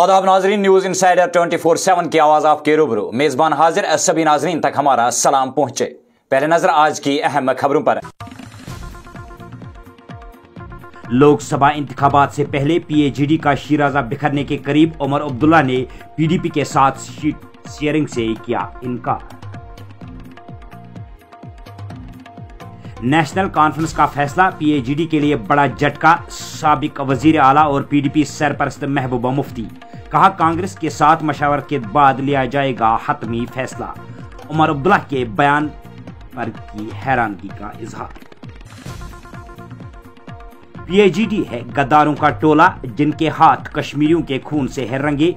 आदाब नाजरीन news insider twenty four seven की आवाज आपके रूबरू मेजबान हाजिर सभी नाजरीन तक हमारा सलाम पहुंचे पहले नजर आज की अहम खबरों पर लोकसभा इंतबात से पहले पीएजीडी का शिराजा बिखरने के करीब उमर अब्दुल्ला ने पीडीपी के साथ शेयरिंग से किया इनकार नेशनल कॉन्फ्रेंस का फैसला पीएजीडी के लिए बड़ा झटका सबक वजीर आला और पीडीपी सरपरस्त महबूबा मुफ्ती कहा कांग्रेस के साथ मशावरत के बाद लिया जाएगा हतमी फैसला उमर अब्दुल्ला के बयान पर की हैरानगी का इजहार पीएजीडी है गद्दारों का टोला जिनके हाथ कश्मीरियों के खून से है रंगे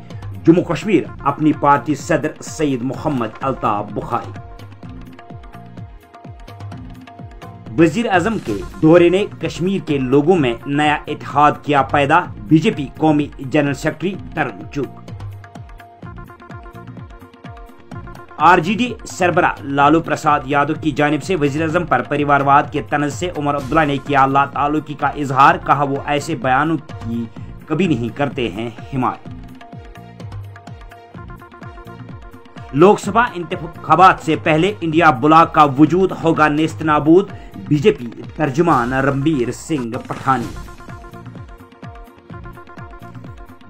जम्मू कश्मीर अपनी पार्टी सदर सईद मोहम्मद अल्ताफ बुखारी वजीर अजम के दौरे ने कश्मीर के लोगों में नया इतिहाद किया पैदा बीजेपी कौमी general secretary Tarun Chugh RJD सरबरा लालू प्रसाद यादव की जानब से वजी अजम पर परिवारवाद के तनज से उमर अब्दुल्ला ने किया ला तालुकी का इजहार कहा वो ऐसे बयानों की कभी नहीं करते हैं हिमायत लोकसभा इंतबात से पहले इंडिया ब्लॉक का वजूद होगा नेस्त नाबूद बीजेपी तर्जुमान रणबीर सिंह पठानी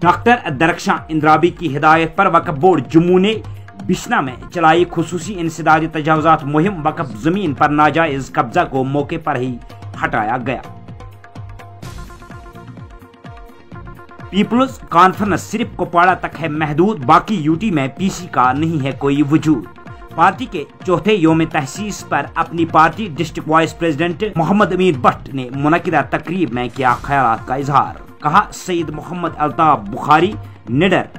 डॉक्टर दरक्षा इंद्राबी की हिदायत पर वक्फ बोर्ड जम्मू ने बिश्ना में चलाई खसूसी इंसदादी तजावजात मुहिम वक्फ जमीन पर नाजायज कब्जा को मौके पर ही हटाया गया पीपल्स कॉन्फ्रेंस सिर्फ कुपवाड़ा तक है महदूद बाकी यूटी में पीसी का नहीं है कोई वजूद पार्टी के चौथे योम तहसीस पर Apni party district vice president Mohammad Amir Bhat ने मुनदा तकरीब में किया ख्याल का इजहार कहा सईद मोहम्मद अलताफ बुखारी निडर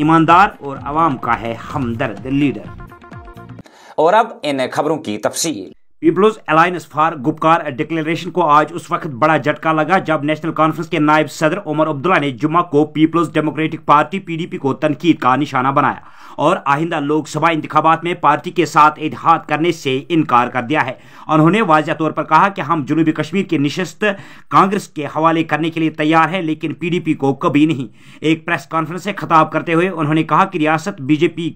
ईमानदार और आवाम का है हमदर्द लीडर और अब इन खबरों की तफसील Peoples Alliance for Gupkar declaration को आज उस वक्त बड़ा झटका लगा जब नेशनल कॉन्फ्रेंस के नायब सदर उमर अब्दुल्ला ने जुमा को पीपल्स डेमोक्रेटिक पार्टी पीडीपी को तनकीद का निशाना बनाया और आहिंदा लोकसभा इंतबात में पार्टी के साथ इतिहाद करने से इनकार कर दिया है उन्होंने वाजह तौर पर कहा कि हम जनूबी कश्मीर की नशस्त कांग्रेस के हवाले करने के लिए तैयार हैं लेकिन पीडीपी को कभी नहीं एक प्रेस कॉन्फ्रेंस से खिताब करते हुए उन्होंने कहा कि रियासत बीजेपी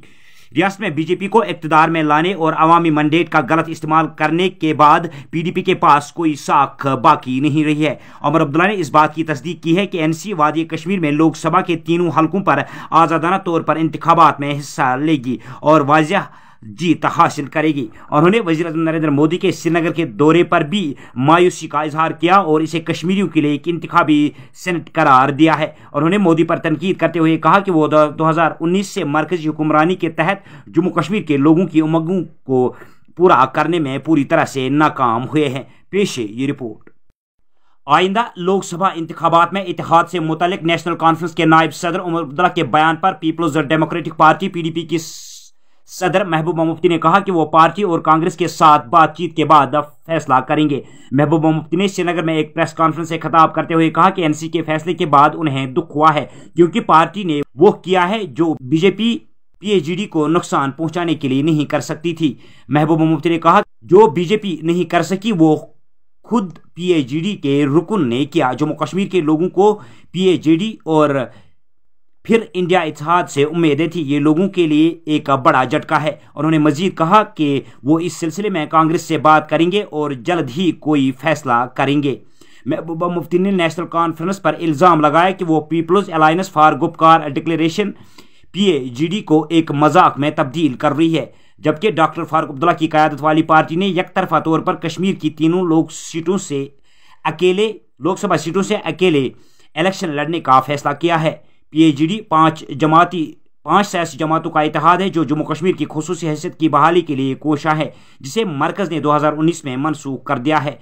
रियासत में बीजेपी को इकतदार में लाने और अवामी मंडेट का गलत इस्तेमाल करने के बाद पीडीपी के पास कोई साख बाकी नहीं रही है अमर अब्दुल्ला ने इस बात की तस्दीक की है कि एनसी वादी कश्मीर में लोकसभा के तीनों हलकों पर आज़ादाना तौर पर इंतबात में हिस्सा लेगी और वाजह जीत हासिल करेगी उन्होंने वजी अजम नरेंद्र मोदी के श्रीनगर के दौरे पर भी मायूसी का इजहार किया और इसे कश्मीरियों के लिए एक इंतबी सेनेट करार दिया है उन्होंने मोदी पर तनकीद करते हुए कहा कि वो दो हज़ार उन्नीस से मरकजी हुक्मरानी के तहत जम्मू कश्मीर के लोगों की उमंगों को पूरा करने में पूरी तरह से नाकाम हुए हैं पेश है ये रिपोर्ट आइंदा लोकसभा इंतबात में इतिहाद से मुतल नेशनल कॉन्फ्रेंस के नायब सदर उमर अब्दुल्ला के बयान पर पीपल्स डेमोक्रेटिक पार्टी पीडीपी की सदर महबूबा मुफ्ती ने कहा कि वो पार्टी और कांग्रेस के साथ बातचीत के बाद फैसला करेंगे महबूबा मुफ्ती ने श्रीनगर में एक प्रेस कॉन्फ्रेंस से खिताब करते हुए कहा कि एनसी के फैसले के बाद उन्हें दुख हुआ है क्योंकि पार्टी ने वो किया है जो बीजेपी पीएचडी को नुकसान पहुंचाने के लिए नहीं कर सकती थी महबूबा मुफ्ती ने कहा जो बीजेपी नहीं कर सकी वो खुद पीएचडी के रुकन ने किया जम्मू कश्मीर के लोगों को पीएचडी और फिर इंडिया इतिहाद से उम्मीदें थी ये लोगों के लिए एक बड़ा झटका है उन्होंने मजीद कहा कि वो इस सिलसिले में कांग्रेस से बात करेंगे और जल्द ही कोई फैसला करेंगे महबूबा मुफ्ती ने नेशनल कॉन्फ्रेंस पर इल्ज़ाम लगाया कि वो Peoples Alliance for Gupkar declaration PAGD को एक मजाक में तब्दील कर रही है जबकि डॉक्टर फारूक अब्दुल्ला की क्यादत वाली पार्टी ने तरफा तौर पर कश्मीर की तीनों लोक सीटों से अकेले लोकसभा सीटों से अकेले इलेक्शन लड़ने का फैसला किया है पीएचडी पांच जमाती पांच सियासी जमातों का इतिहाद है जो जम्मू कश्मीर की खसूस हैसियत की बहाली के लिए कोशा है जिसे मरकज़ ने 2019 में मनसूख कर दिया है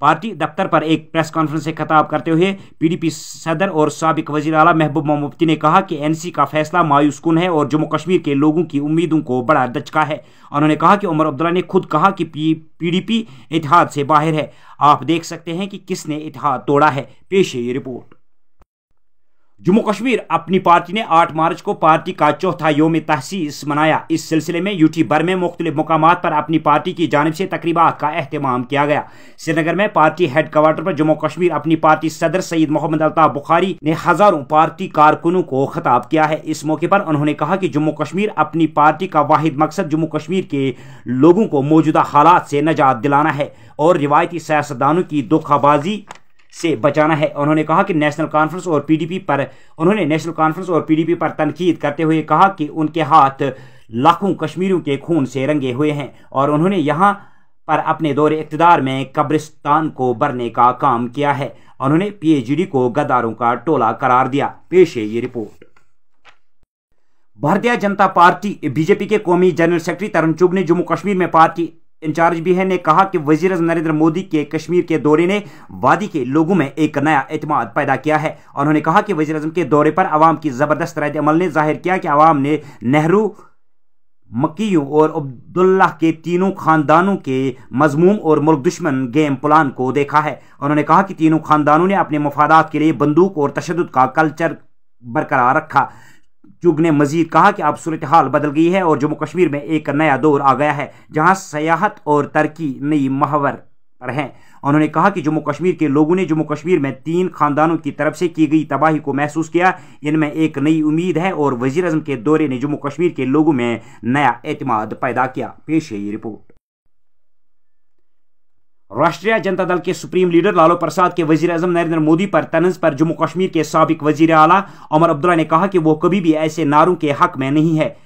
पार्टी दफ्तर पर एक प्रेस कॉन्फ्रेंस से खताब करते हुए पीडीपी सदर और सबक वजी अला महबूबा मुफ्ती ने कहा कि एनसी का फैसला मायूसकुन है और जम्मू कश्मीर के लोगों की उम्मीदों को बड़ा दचका है उन्होंने कहा कि उमर अब्दुल्ला ने खुद कहा कि पीडीपी इतिहाद से बाहर है आप देख सकते हैं कि किसने इतिहाद तोड़ा है पेश है ये रिपोर्ट जम्मू कश्मीर अपनी पार्टी ने 8 मार्च को पार्टी का चौथा योम तहसीस मनाया इस सिलसिले में यूटी भर में मुख्तलि मकाम पर अपनी पार्टी की जानब से तकरीबा का अहतमाम किया गया श्रीनगर में पार्टी हेडक्वार्टर पर जम्मू कश्मीर अपनी पार्टी सदर सईद मोहम्मद अल्ताफ बुखारी ने हजारों पार्टी कारकुनों को खताब किया है इस मौके पर उन्होंने कहा कि जम्मू कश्मीर अपनी पार्टी का वाहिद मकसद जम्मू कश्मीर के लोगों को मौजूदा हालात से नजात दिलाना है और रिवायती सियासतदानों की धोखाबाजी से बचाना है उन्होंने कहा कि नेशनल कॉन्फ्रेंस और पीडीपी पर उन्होंने नेशनल कॉन्फ्रेंस और पीडीपी पर तनकीद करते हुए कहा कि उनके हाथ लाखों कश्मीरियों के खून से रंगे हुए हैं और उन्होंने यहाँ पर अपने दौरे इकतदार में कब्रिस्तान को भरने का काम किया है उन्होंने पीएचडी को गद्दारों का टोला करार दिया पेश है ये रिपोर्ट भारतीय जनता पार्टी बीजेपी के कौमी जनरल सेक्रेटरी तरुण चुग ने जम्मू कश्मीर में पार्टी इंचार्ज भी है ने कहा कि वजीर नरेंद्र मोदी के कश्मीर के दौरे ने वादी के लोगों में एक नया एतम पैदा किया है उन्होंने कहा कि वजीर के दौरे पर आवाम की ज़बरदस्त रद्द अमल ने जाहिर किया कि आवाम ने नेहरू मकीयों और अब्दुल्ला के तीनों खानदानों के मजमूम और मुल्क दुश्मन गेम प्लान को देखा है उन्होंने कहा कि तीनों खानदानों ने अपने मफादात के लिए बंदूक और तशद का कल्चर बरकरार रखा चुग ने मजीद कहा कि अब सूरत हाल बदल गई है और जम्मू कश्मीर में एक नया दौर आ गया है जहां सयाहत और तरक्की नई महावर पर हैं उन्होंने कहा कि जम्मू कश्मीर के लोगों ने जम्मू कश्मीर में तीन खानदानों की तरफ से की गई तबाही को महसूस किया इनमें एक नई उम्मीद है और वजीर अजम के दौरे ने जम्मू कश्मीर के लोगों में नया एतमाद पैदा किया पेश है ये रिपोर्ट राष्ट्रीय जनता दल के सुप्रीम लीडर लालू प्रसाद के वजीर अजम नरेंद्र मोदी पर तनज पर जम्मू कश्मीर के सबक वजीर अला अमर अब्दुल्ला ने कहा कि वो कभी भी ऐसे नारों के हक में नहीं है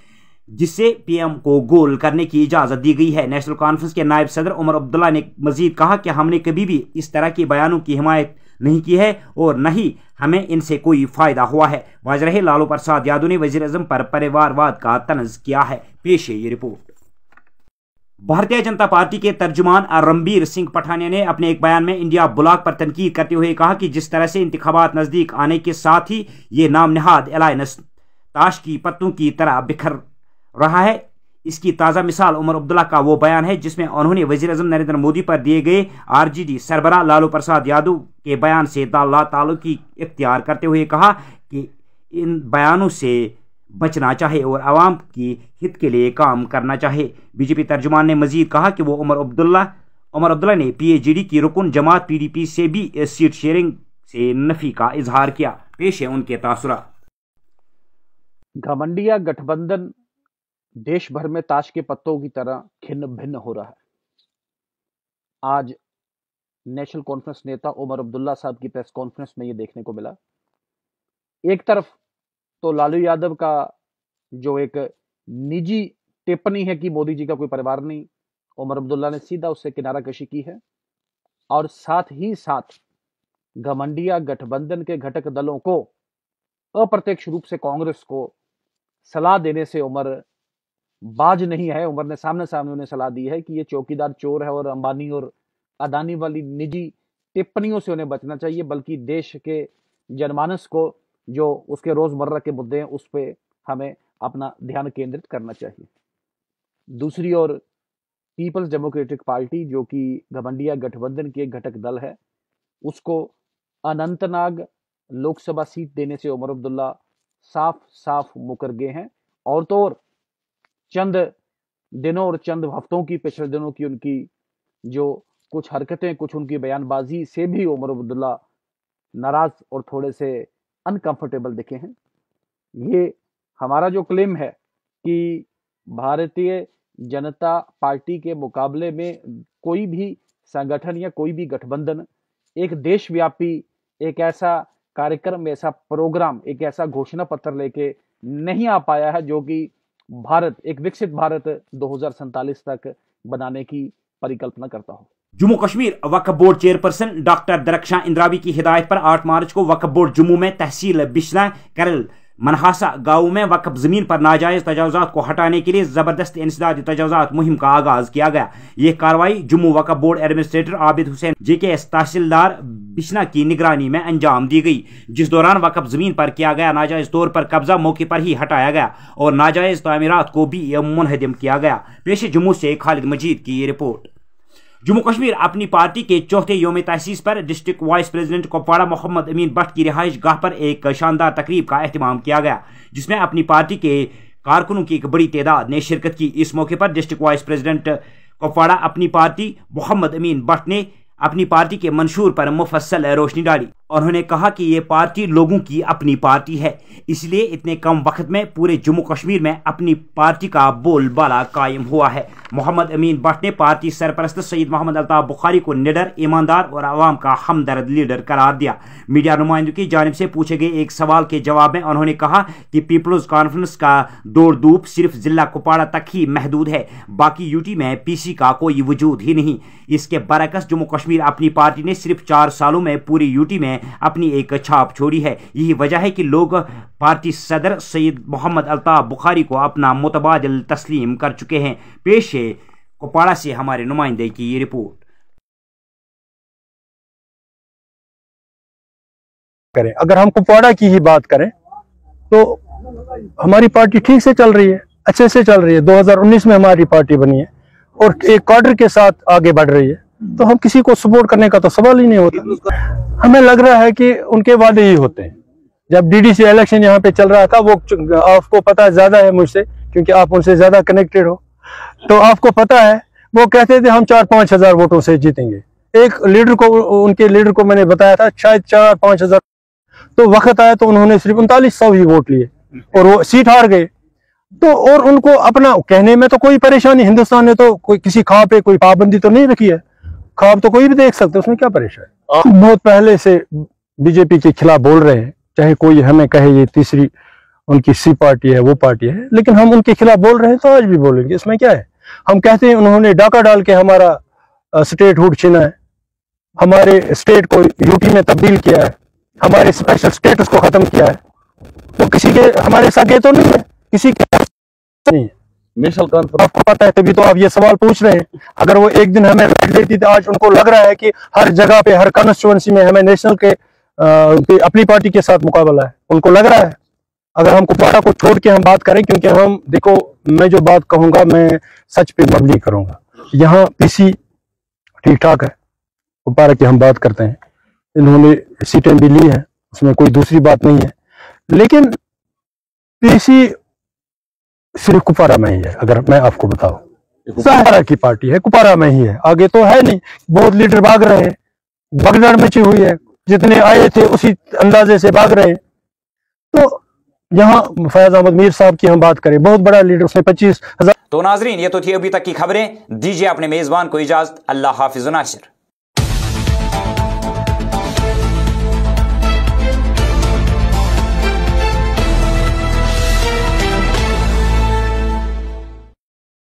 जिससे पीएम को गोल करने की इजाज़त दी गई है नेशनल कॉन्फ्रेंस के नायब सदर उमर अब्दुल्ला ने मजीद कहा कि हमने कभी भी इस तरह के बयानों की हिमायत नहीं की है और न ही हमें इनसे कोई फ़ायदा हुआ है वाज रहे लालू प्रसाद यादव ने वजी अजम पर परिवारवाद का तनज किया है पेश है ये रिपोर्ट भारतीय जनता पार्टी के तर्जुमान रणबीर सिंह पठानिया ने अपने एक बयान में इंडिया ब्लॉक पर तनकीद करते हुए कहा कि जिस तरह से इंतबात नज़दीक आने के साथ ही ये नाम नहाद एलायस ताश की पत्तों की तरह बिखर रहा है इसकी ताज़ा मिसाल उमर अब्दुल्ला का वो बयान है जिसमें उन्होंने वजी अजम नरेंद्र मोदी पर दिए गए आरजीडी सरबरा लालू प्रसाद यादव के बयान से दाल तालु इख्तियार करते हुए कहा कि इन बयानों से बचना चाहे और आवाम की हित के लिए काम करना चाहे बीजेपी तर्जुमान ने मजीद कहा कि वो उमर अब्दुल्ला उमर अब्दुल्ला ने डी की रुकन जमात पीडीपी से भी सीट शेयरिंग से नफी का इजहार किया पेश है उनके तासरा घमंडिया गठबंधन देश भर में ताश के पत्तों की तरह खिन्न भिन्न हो रहा है आज नेशनल कॉन्फ्रेंस नेता उमर अब्दुल्ला साहब की प्रेस कॉन्फ्रेंस में ये देखने को मिला एक तरफ तो लालू यादव का जो एक निजी टिप्पणी है कि मोदी जी का कोई परिवार नहीं उमर अब्दुल्ला ने सीधा उससे किनारा कशी की है और साथ ही साथ घमंडिया गठबंधन के घटक दलों को अप्रत्यक्ष रूप से कांग्रेस को सलाह देने से उमर बाज नहीं है उमर ने सामने सामने उन्हें सलाह दी है कि ये चौकीदार चोर है और अंबानी और अदानी वाली निजी टिप्पणियों से उन्हें बचना चाहिए बल्कि देश के जनमानस को जो उसके रोजमर्रा के मुद्दे हैं उस पर हमें अपना ध्यान केंद्रित करना चाहिए दूसरी ओर पीपल्स डेमोक्रेटिक पार्टी जो कि घमंडिया गठबंधन की एक घटक दल है उसको अनंतनाग लोकसभा सीट देने से उमर अब्दुल्ला साफ साफ मुकर गए हैं और तो और चंद दिनों और चंद हफ्तों की पिछले दिनों की उनकी जो कुछ हरकतें कुछ उनकी बयानबाजी से भी उमर अब्दुल्ला नाराज और थोड़े से अनकंफर्टेबल दिखे हैं ये हमारा जो क्लेम है कि भारतीय जनता पार्टी के मुकाबले में कोई भी संगठन या कोई भी गठबंधन एक देशव्यापी एक ऐसा कार्यक्रम ऐसा प्रोग्राम एक ऐसा घोषणा पत्र लेके नहीं आ पाया है जो कि भारत एक विकसित भारत दो तक बनाने की परिकल्पना करता हो Jammu Kashmir Waqf board chairperson doctor Darakhshan Andrabi की हिदायत पर 8 मार्च को वक्फ बोर्ड जम्मू में तहसील बिश्ना करल मनहासा गांव में वक्फ जमीन पर नाजायज तजावजात को हटाने के लिए जबरदस्त इंसदादी तजावजात मुहिम का आगाज किया गया यह कार्रवाई Jammu Waqf board administrator Abid Hussain J K S तहसीलदार बिश्ना की निगरानी में अंजाम दी गई जिस दौरान वक्फ जमीन पर किया गया नाजायज तौर पर कब्जा मौके पर ही हटाया गया और नाजायज तमीरत को भी मुनहदम किया गया पेश जम्मू से खालिद मजीद की रिपोर्ट जम्मू कश्मीर अपनी पार्टी के चौथे योम तहसीस पर district vice president Kupwara Mohammad Amin Bhat की रिहाइश गाह पर एक शानदार तकरीब का अहतमाम किया गया जिसमें अपनी पार्टी के कारकुनों की एक बड़ी तादाद ने शिरकत की इस मौके पर डिस्ट्रिक्ट वाइस प्रेसिडेंट कुपवाड़ा अपनी पार्टी मोहम्मद अमीन भट्ट ने अपनी पार्टी के मंशूर पर मुफसल रोशनी डाली और उन्होंने कहा कि ये पार्टी लोगों की अपनी पार्टी है इसलिए इतने कम वक्त में पूरे जम्मू कश्मीर में अपनी पार्टी का बोलबाला कायम हुआ है मोहम्मद अमीन भट्ट ने पार्टी सरपरस्त सईद मोहम्मद अल्ताफ बुखारी को निडर ईमानदार और आवाम का हमदर्द लीडर करार दिया मीडिया नुमाइंदों की जानब से पूछे गए एक सवाल के जवाब में उन्होंने कहा कि पीपल्स कॉन्फ्रेंस का दौड़ धूप सिर्फ जिला कुपाड़ा तक ही महदूद है बाकी यूटी में पीसी का कोई वजूद ही नहीं इसके बरकस जम्मू कश्मीर कश्मीर अपनी पार्टी ने सिर्फ चार सालों में पूरी यूटी में अपनी एक छाप छोड़ी है यही वजह है कि लोग पार्टी सदर सैयद मोहम्मद अल्ताफ बुखारी को अपना मुतबाद तस्लीम कर चुके हैं पेश है कुपाड़ा से हमारे नुमाइंदे की ये रिपोर्ट करें अगर हम कुपवाड़ा की ही बात करें तो हमारी पार्टी ठीक से चल रही है अच्छे से चल रही है 2019 में हमारी पार्टी बनी है और एक क्वार्टर के साथ आगे बढ़ रही है तो हम किसी को सपोर्ट करने का तो सवाल ही नहीं होता हमें लग रहा है कि उनके वादे ही होते हैं जब डीडीसी इलेक्शन यहाँ पे चल रहा था वो आपको पता ज्यादा है मुझसे क्योंकि आप उनसे ज्यादा कनेक्टेड हो तो आपको पता है वो कहते थे हम चार पांच हजार वोटों से जीतेंगे एक लीडर को उनके लीडर को मैंने बताया था शायद चार पांच हजार तो वक्त आया तो उन्होंने सिर्फ उनतालीस सौ ही वोट लिए और वो सीट हार गए तो और उनको अपना कहने में तो कोई परेशानी हिंदुस्तान ने तो कोई किसी खा पे कोई पाबंदी तो नहीं रखी है ख्वाब तो कोई भी देख सकते उसमें क्या परेशानी बहुत पहले से बीजेपी के खिलाफ बोल रहे हैं चाहे कोई हमें कहे ये तीसरी उनकी सी पार्टी है वो पार्टी है लेकिन हम उनके खिलाफ बोल रहे हैं तो आज भी बोलेंगे इसमें क्या है हम कहते हैं उन्होंने डाका डाल के हमारा स्टेट हुड छीना है हमारे स्टेट को यूटी में तब्दील किया है हमारे स्पेशल स्टेटस को खत्म किया है तो किसी के हमारे साथ तो नहीं है किसी के नहीं है मिसल कॉन्फ्रेंस आपको पता है तभी तो आप ये सवाल पूछ रहे हैं अगर वो एक दिन हमें राइट देती तो आज उनको लग रहा है कि हर जगह पे हर कॉन्स्टिट्युएंसी में हमें नेशनल के आ, अपनी पार्टी के साथ मुकाबला है उनको लग रहा है अगर हम कुपवाड़ा को छोड़ के हम बात करें क्योंकि हम देखो मैं जो बात कहूंगा मैं सच पे मबली करूंगा यहाँ पीसी ठीक ठाक है कुपवाड़ा की हम बात करते हैं इन्होंने सीटें भी ली है उसमें कोई दूसरी बात नहीं है लेकिन पीसी सिर्फ कुपारा में ही है अगर मैं आपको बताऊं सहारा की पार्टी है कुपारा में ही है आगे तो है नहीं बहुत लीडर भाग रहे हैं भगदड़ मची हुई है जितने आए थे उसी अंदाजे से भाग रहे हैं तो यहाँ फैज अहमद मीर साहब की हम बात करें बहुत बड़ा लीडर उसने पच्चीस हजार तो नाजरीन ये तो थी अभी तक की खबरें दीजिए अपने मेजबान को इजाजत अल्लाह हाफिज